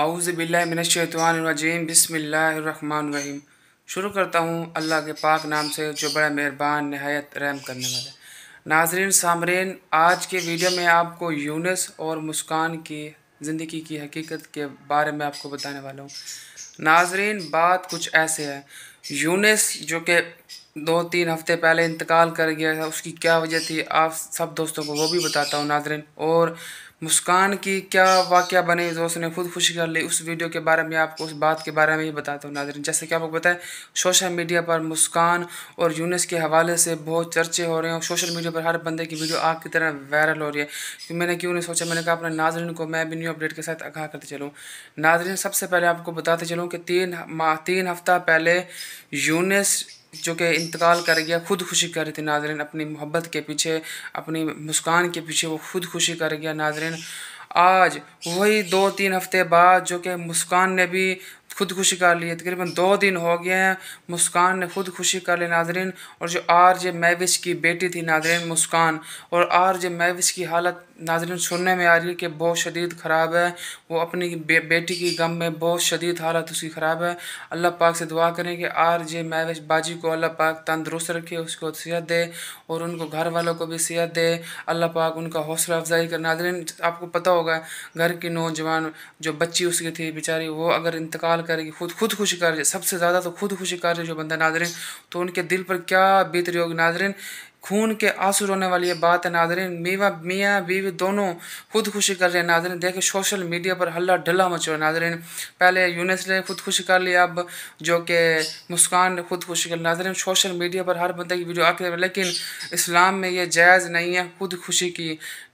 आउज़बिल्लिनशैतवानरजीम बसमीम शुरू करता हूँ अल्लाह के पाक नाम से जो बड़ा मेहरबान नहायत रहम करने वाला नाजरीन सामरीन आज के वीडियो में आपको यूनस और मुस्कान की ज़िंदगी की हकीकत के बारे में आपको बताने वाला हूँ नाजरीन बात कुछ ऐसे है यूनस जो कि दो तीन हफ्ते पहले इंतकाल कर गया था उसकी क्या वजह थी आप सब दोस्तों को वो भी बताता हूँ नाजरीन और मुस्कान की क्या वाक्य बने जो तो उसने खुद खुशी कर ली उस वीडियो के बारे में आपको उस बात के बारे में ही बताता हूँ नाजरन जैसे कि आपको बताएं सोशल मीडिया पर मुस्कान और यूनिस के हवाले से बहुत चर्चे हो रहे हैं और सोशल मीडिया पर हर बंदे की वीडियो आग की तरह वायरल हो रही है कि तो मैंने क्यों नहीं सोचा मैंने कहा अपने नाजरन को मैं भी न्यू अपडेट के साथ आगाह करते चलूँ नाजरन सबसे पहले आपको बताते चलूँ कि तीन तीन हफ्ता पहले यूनिस जो कि इंतकाल कर गया खुद खुशी कर रही थी नाजरन अपनी मोहब्बत के पीछे अपनी मुस्कान के पीछे वो खुद खुशी कर गया नाजरन आज वही दो तीन हफ्ते बाद जो कि मुस्कान ने भी खुदकुशी कर ली है तकरीबन दो दिन हो गए हैं मुस्कान ने खुदकुशी कर ली नाजरीन और जो आर जे मैविश की बेटी थी नाजरीन मुस्कान और आर जे मैविश की हालत नाजरीन सुनने में आ रही है कि बहुत शदीद ख़राब है वो अपनी बे, बेटी की गम में बहुत शदीद हालत उसकी ख़राब है अल्लाह पाक से दुआ करें कि आर जे मैविश बाजी को अल्लाह पाक तंदरुस्त रखे उसको सेहत दे और उनको घर वालों को भी सेहत दे अल्लाह पाक उनका हौसला अफजाई कर नाजरीन आपको पता होगा घर की नौजवान जो बच्ची उसकी थी बेचारी वो अगर इंतकाल इस्तेमाल करेगी खुद खुद खुशी कार्य सबसे ज़्यादा तो खुद खुशी कार्य जो बंदा नाजरन तो उनके दिल पर क्या बेहतरी होगी नाजरन खून के आंसू रोने वाली ये बात है नाजरीन मीवा मियाँ बीवी दोनों खुदकुशी कर रहे हैं नाजरीन देखें सोशल मीडिया पर हल्ला ढल्ला मच रहा है नाजरीन पहले यूनिस ने खुदकुशी कर ली अब जो कि मुस्कान ने खुदकुशी कर नाजरीन सोशल मीडिया पर हर बंदे की वीडियो आकर लेकिन इस्लाम में यह जायज़ नहीं है खुदकुशी की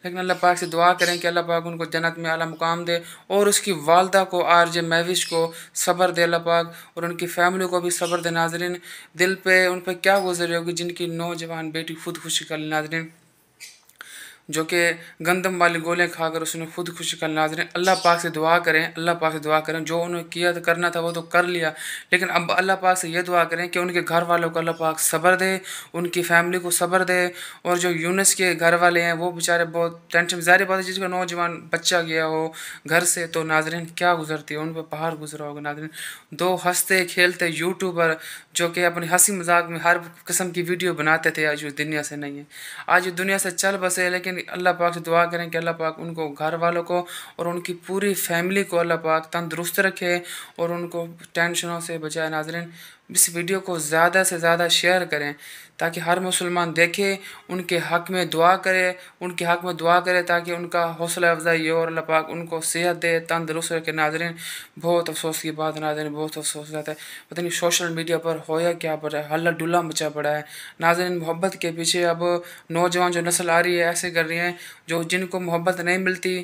लेकिन अल्लाह पाक से दुआ करें कि अल्लाह पाक उनको जन्नत में आला मुकाम दे और उसकी वालदा को आर जे महविश को सब्र दे अल्लाह पाक और उनकी फैमिली को भी सब्र दे नाजरीन दिल पे उन पर क्या गुजरी होगी जिनकी नौजवान बेटी खुदकुशी खुशी कर नाजरीन जो कि गंदम वाली गोलियां खाकर उसने खुद खुशी का नाजरें अल्लाह पाक से दुआ करें अल्लाह पाक से दुआ करें जो उन्हें किया तो करना था वो तो कर लिया लेकिन अब अल्लाह पाक से ये दुआ करें कि उनके घर वालों को अल्लाह पाक सब्र दे उनकी फैमिली को सब्र दे और जो यूनस के घर वाले हैं वो बेचारे बहुत टेंशन ज़ाहिर बात है जिसका नौजवान बच्चा गया हो घर से तो नाजरन क्या गुजरती है उन पर पहाड़ गुजरा होगा नाजरन दो हंसते खेलते यूट्यूबर जो कि अपने हंसी मजाक में हर किस्म की वीडियो बनाते थे आज उस दुनिया से नहीं है आज दुनिया से चल बसे लेकिन अल्लाह पाक से दुआ करें कि अल्लाह पाक उनको घर वालों को और उनकी पूरी फैमिली को अल्लाह पाक तंदुरुस्त रखे और उनको टेंशनों से बचाए नाजरन इस वीडियो को ज़्यादा से ज़्यादा शेयर करें ताकि हर मुसलमान देखे उनके हक में दुआ करे उनके हक में दुआ करे ताकि उनका हौसला अफजाई हो और लपाक उनको सेहत दे तंदरुस्त रखे नाजरन बहुत अफसोस की बात नाजरन बहुत अफसोस रहता है पता नहीं सोशल मीडिया पर होया क्या पड़ा है हल्ला डुल्ला मचा पड़ा है नाजरन मोहब्बत के पीछे अब नौजवान जो नस्ल आ रही है ऐसे कर रही हैं जो जिनको मोहब्बत नहीं मिलती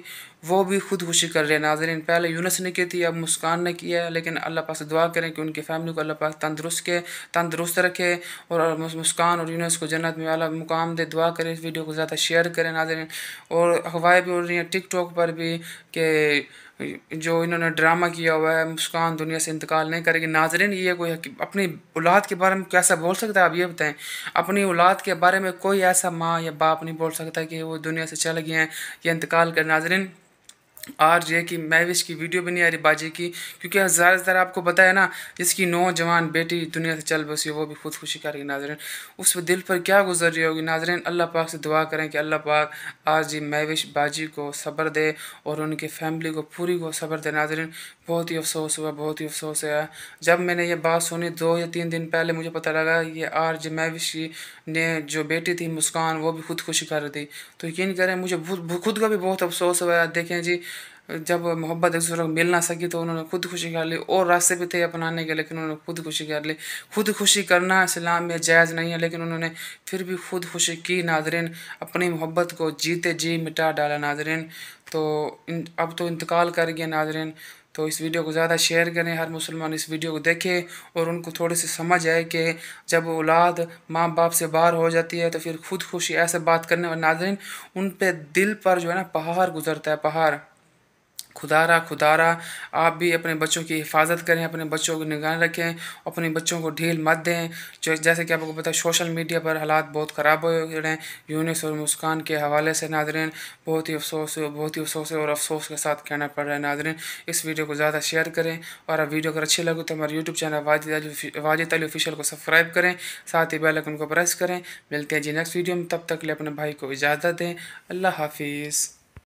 वो भी खुदकुशी कर रहे हैं नाजरीन पहले यूनस ने की थी अब मुस्कान ने किया है लेकिन अल्लाह पाक से दुआ करें कि उनकी फैमिली को अल्लाह पाक तंदरुस्त के तंदरुस्त रखे और मुस्कान और यूनस को जन्नत में वाला मुकाम दे दुआ करें इस वीडियो को ज़्यादा शेयर करें नाजरीन और अखबारें भी उड़ रही हैं टॉक पर भी कि जो इन्होंने ड्रामा किया हुआ है मुस्कान दुनिया से इंतकाल नहीं करेगी नाजरीन ये कोई अपनी औलाद के बारे में कैसा बोल सकता है आप ये बताएं अपनी औलाद के बारे में कोई ऐसा माँ या बाप नहीं बोल सकता कि वो दुनिया से चल गए हैं या इंतकाल कर नाजरीन और जो है कि महविश की वीडियो भी नहीं आ रही बाजी की क्योंकि हज़ार हाँ, हज़ार आपको पता है ना जिसकी नौजवान बेटी दुनिया से चल बसी वो भी खुद खुशी करेगी नाजरन उस पर दिल पर क्या गुजर रही होगी नाजरन अल्लाह पाक से दुआ करें कि अल्लाह पाक आज ही महविश बाजी को सब्र दे और उनकी फैमिली को पूरी को सब्र दे नाजरन बहुत ही अफसोस हुआ बहुत ही अफसोस है जब मैंने ये बात सुनी दो या तीन दिन पहले मुझे पता लगा ये आर जे मैविशी ने जो बेटी थी मुस्कान वो भी खुदकुशी कर दी तो यकीन करें मुझे खुद का भी बहुत अफसोस हुआ देखें जी जब मोहब्बत एक दूसरे को मिल ना सकी तो उन्होंने खुदकुशी कर ली और रास्ते भी थे अपनाने के लेकिन उन्होंने खुदकुशी कर ली खुदकुशी करना इस्लाम में जायज़ नहीं है लेकिन उन्होंने फिर भी खुदकुशी की नाजरन अपनी मोहब्बत को जीते जी मिटा डाला नाजरन तो अब तो इंतकाल कर गया नाजरन तो इस वीडियो को ज़्यादा शेयर करें हर मुसलमान इस वीडियो को देखे और उनको थोड़ी सी समझ आए कि जब औलाद माँ बाप से बाहर हो जाती है तो फिर खुद खुशी ऐसे बात करने वाले नाजरन उन पर दिल पर जो है ना पहाड़ गुजरता है पहाड़ खुदारा खुदारा आप भी अपने बच्चों की हिफाजत करें अपने बच्चों को निगरानी रखें अपने बच्चों को ढील मत दें जैसे कि आपको पता है सोशल मीडिया पर हालात बहुत ख़राब हो रहे हैं यूनिस और मुस्कान के हवाले से नाजरन बहुत ही अफसोस बहुत ही अफसोस और अफसोस के साथ कहना पड़ रहा है नाजरन इस वीडियो को ज़्यादा शेयर करें और आप वीडियो अगर अच्छी लगे तो हमारे YouTube channel Wajid Wajid Ali official को सब्सक्राइब करें साथ ही बेलकन को प्रेस करें मिलते हैं जी नेक्स्ट वीडियो में तब तक के लिए अपने भाई को इजाज़त दें अल्लाह हाफिज़